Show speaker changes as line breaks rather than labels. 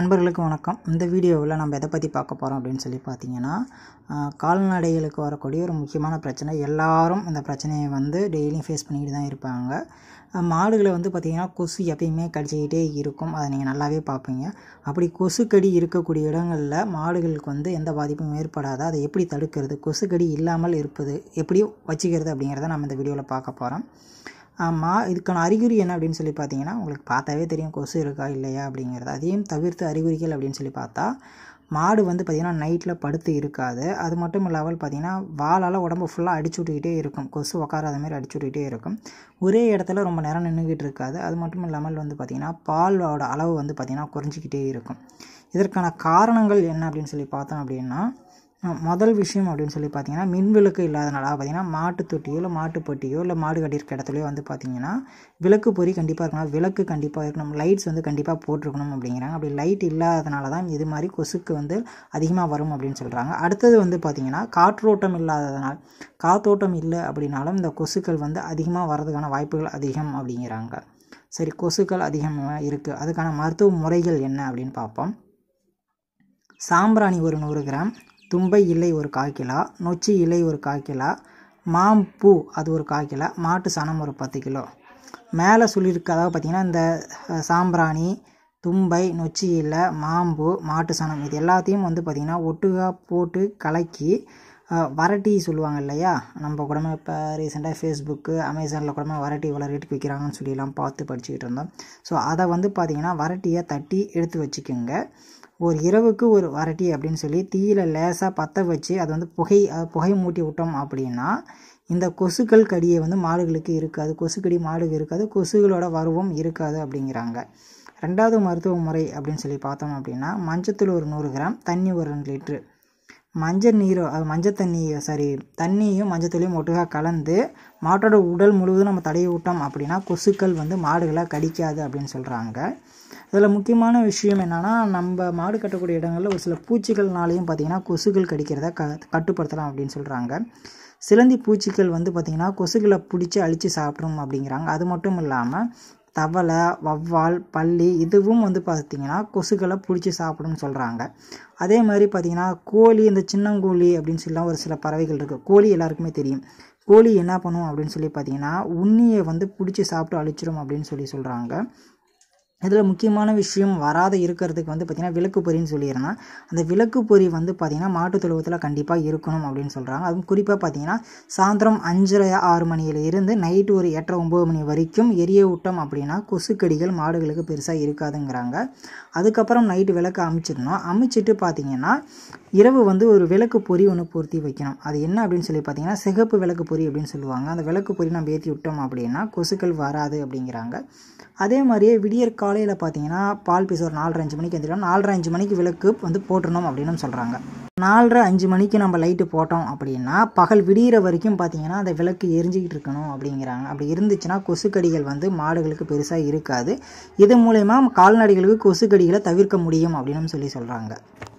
நண்பர்களுக்கு வணக்கம் இந்த வீடியோவில் நம்ம எதை பற்றி பார்க்க போகிறோம் அப்படின்னு சொல்லி பார்த்தீங்கன்னா கால்நடைகளுக்கு வரக்கூடிய ஒரு முக்கியமான பிரச்சனை எல்லாரும் இந்த பிரச்சனையை வந்து டெய்லியும் ஃபேஸ் பண்ணிக்கிட்டு தான் இருப்பாங்க மாடுகளை வந்து பார்த்திங்கன்னா கொசு எப்பயுமே கடிச்சிக்கிட்டே இருக்கும் அதை நீங்கள் நல்லாவே பார்ப்பீங்க அப்படி கொசு கடி இருக்கக்கூடிய இடங்களில் மாடுகளுக்கு வந்து எந்த பாதிப்பும் ஏற்படாத அதை எப்படி தடுக்கிறது கொசு கடி இல்லாமல் இருப்பது எப்படி வச்சுக்கிறது அப்படிங்கிறத நம்ம இந்த வீடியோவில் பார்க்க போகிறோம் ஆமாம் இதுக்கான அறிகுறி என்ன அப்படின்னு சொல்லி பார்த்தீங்கன்னா உங்களுக்கு பார்த்தாவே தெரியும் கொசு இருக்கா இல்லையா அப்படிங்கிறது அதையும் தவிர்த்து அறிகுறிகள் அப்படின்னு சொல்லி பார்த்தா மாடு வந்து பார்த்திங்கன்னா நைட்டில் படுத்து இருக்காது அது மட்டும் இல்லாமல் பார்த்திங்கன்னா வாளால் உடம்பு ஃபுல்லாக அடிச்சு விட்டுக்கிட்டே இருக்கும் கொசு உக்காராத மாதிரி அடிச்சு விட்டுக்கிட்டே இருக்கும் ஒரே இடத்துல ரொம்ப நேரம் நின்றுக்கிட்டு இருக்காது அது மட்டும் இல்லாமல் வந்து பார்த்திங்கன்னா பாலோட அளவு வந்து பார்த்திங்கன்னா குறைஞ்சிக்கிட்டே இருக்கும் இதற்கான காரணங்கள் என்ன அப்படின்னு சொல்லி பார்த்தோம் அப்படின்னா முதல் விஷயம் அப்படின்னு சொல்லி பார்த்தீங்கன்னா மின் விளக்கு இல்லாதனால பார்த்தீங்கன்னா மாட்டு தொட்டியோ இல்லை மாட்டு பொட்டியோ இல்லை மாடு கட்டியிருக்க இடத்துலையோ வந்து பார்த்தீங்கன்னா விளக்கு பொறி கண்டிப்பாக இருக்கணும் விளக்கு கண்டிப்பாக இருக்கணும் லைட்ஸ் வந்து கண்டிப்பாக போட்டிருக்கணும் அப்படிங்கிறாங்க அப்படி லைட் இல்லாதனால தான் இது மாதிரி கொசுக்கு வந்து அதிகமாக வரும் அப்படின்னு சொல்கிறாங்க அடுத்தது வந்து பார்த்திங்கன்னா காற்றோட்டம் இல்லாததுனால் காத்தோட்டம் இல்லை அப்படின்னாலும் இந்த கொசுக்கள் வந்து அதிகமாக வரதுக்கான வாய்ப்புகள் அதிகம் அப்படிங்கிறாங்க சரி கொசுக்கள் அதிகமாக இருக்குது அதுக்கான மருத்துவ முறைகள் என்ன அப்படின்னு பார்ப்போம் சாம்பிராணி ஒரு நூறு கிராம் தும்பை இலை ஒரு கால் கிலோ நொச்சி இலை ஒரு கால் கிலோ மாம்பூ அது ஒரு கால் கிலோ மாட்டு சாணம் ஒரு பத்து கிலோ மேலே சொல்லியிருக்க அதாவது பார்த்திங்கன்னா இந்த சாம்பிராணி தும்பை நொச்சி இலை மாம்பு மாட்டு சாணம் இது எல்லாத்தையும் வந்து பார்த்திங்கன்னா ஒட்டுக்காக போட்டு கலக்கி வரட்டி சொல்லுவாங்க இல்லையா நம்ம கூட இப்போ ரீசெண்டாக ஃபேஸ்புக்கு அமேசானில் கூட வரட்டி இவ்வளோ ரேட்டுக்கு விற்கிறாங்கன்னு சொல்லிலாம் பார்த்து படிச்சுக்கிட்டு இருந்தோம் ஸோ அதை வந்து பார்த்திங்கன்னா வரட்டியை தட்டி எடுத்து வச்சுக்கோங்க ஒரு இரவுக்கு ஒரு வரட்டி அப்படின்னு சொல்லி தீயில லேசாக பற்ற வச்சு அதை வந்து புகை புகை மூட்டி விட்டோம் அப்படின்னா இந்த கொசுக்கள் கடியை வந்து மாடுகளுக்கு இருக்காது கொசுக்கடி மாடுகள் இருக்காது கொசுகளோட வருவம் இருக்காது அப்படிங்கிறாங்க ரெண்டாவது மருத்துவ முறை அப்படின்னு சொல்லி பார்த்தோம் அப்படின்னா மஞ்சத்தில் ஒரு நூறு கிராம் தண்ணி ஒரு ரெண்டு லிட்ரு மஞ்சள் நீரோ அது மஞ்சள் தண்ணியோ சாரி தண்ணியும் மஞ்சத்தூளையும் ஒட்டுக்காக கலந்து மாட்டோட உடல் முழுவதும் நம்ம தடையை விட்டோம் அப்படின்னா கொசுக்கள் வந்து மாடுகளை கடிக்காது அப்படின்னு சொல்கிறாங்க இதில் முக்கியமான விஷயம் என்னென்னா நம்ம மாடு கட்டக்கூடிய இடங்களில் ஒரு சில பூச்சிகள்னாலையும் பார்த்திங்கன்னா கொசுகள் கடிக்கிறத க கட்டுப்படுத்தலாம் அப்படின்னு சொல்கிறாங்க சிலந்தி பூச்சிகள் வந்து பார்த்திங்கன்னா கொசுகளை பிடிச்சி அழித்து சாப்பிடும் அப்படிங்கிறாங்க அது மட்டும் இல்லாமல் தவளை வவ்வால் பள்ளி இதுவும் வந்து பார்த்திங்கன்னா கொசுகளை பிடிச்சி சாப்பிடும்னு சொல்கிறாங்க அதே மாதிரி பார்த்திங்கன்னா கோழி இந்த சின்னங்கோழி அப்படின்னு சொல்லலாம் ஒரு சில பறவைகள் இருக்குது கோழி எல்லாருக்குமே தெரியும் கோழி என்ன பண்ணும் அப்படின்னு சொல்லி பார்த்திங்கன்னா உண்ணியை வந்து பிடிச்சி சாப்பிட்டு அழிச்சிடும் அப்படின்னு சொல்லி சொல்கிறாங்க இதில் முக்கியமான விஷயம் வராத இருக்கிறதுக்கு வந்து பார்த்திங்கன்னா விளக்கு பொறின்னு சொல்லியிருந்தேன் அந்த விளக்கு பொறி வந்து பார்த்திங்கன்னா மாட்டுத் தொழுவத்தில் கண்டிப்பாக இருக்கணும் அப்படின்னு சொல்கிறாங்க அதுவும் குறிப்பாக பார்த்திங்கன்னா சாயந்தரம் அஞ்சரை ஆறு மணியில் இருந்து நைட்டு ஒரு எட்டரை ஒம்பது மணி வரைக்கும் எரிய விட்டோம் அப்படின்னா கொசுக்கடிகள் மாடுகளுக்கு பெருசாக இருக்காதுங்கிறாங்க அதுக்கப்புறம் நைட்டு விளக்கு அமைச்சிடணும் அமைச்சிட்டு பார்த்திங்கன்னா இரவு வந்து ஒரு விளக்கு பொறி ஒன்று பொருத்தி வைக்கணும் அது என்ன அப்படின்னு சொல்லி பார்த்திங்கன்னா சிகப்பு விளக்கு பொறி அப்படின்னு சொல்லுவாங்க அந்த விளக்கு பொறி நம்ம ஏற்றி விட்டோம் அப்படின்னா கொசுக்கள் வராது அப்படிங்கிறாங்க அதே மாதிரியே விடியற்கால காலையில் பார்த்தீங்கன்னா பால் பீஸ் ஒரு நாலரை அஞ்சு மணிக்கு எந்திரிக்கணும் நாலரை அஞ்சு மணிக்கு விளக்கு வந்து போட்டுடணும் அப்படின்னு சொல்கிறாங்க நாலரை அஞ்சு மணிக்கு நம்ம லைட்டு போட்டோம் அப்படின்னா பகல் விடிகிற வரைக்கும் பார்த்தீங்கன்னா அந்த விளக்கு எரிஞ்சிக்கிட்டு இருக்கணும் அப்படிங்கிறாங்க அப்படி இருந்துச்சுன்னா கொசுக்கடிகள் வந்து மாடுகளுக்கு பெருசாக இருக்காது இது மூலயமா கால்நடைகளுக்கு கொசுக்கடிகளை தவிர்க்க முடியும் அப்படின்னு சொல்லி சொல்கிறாங்க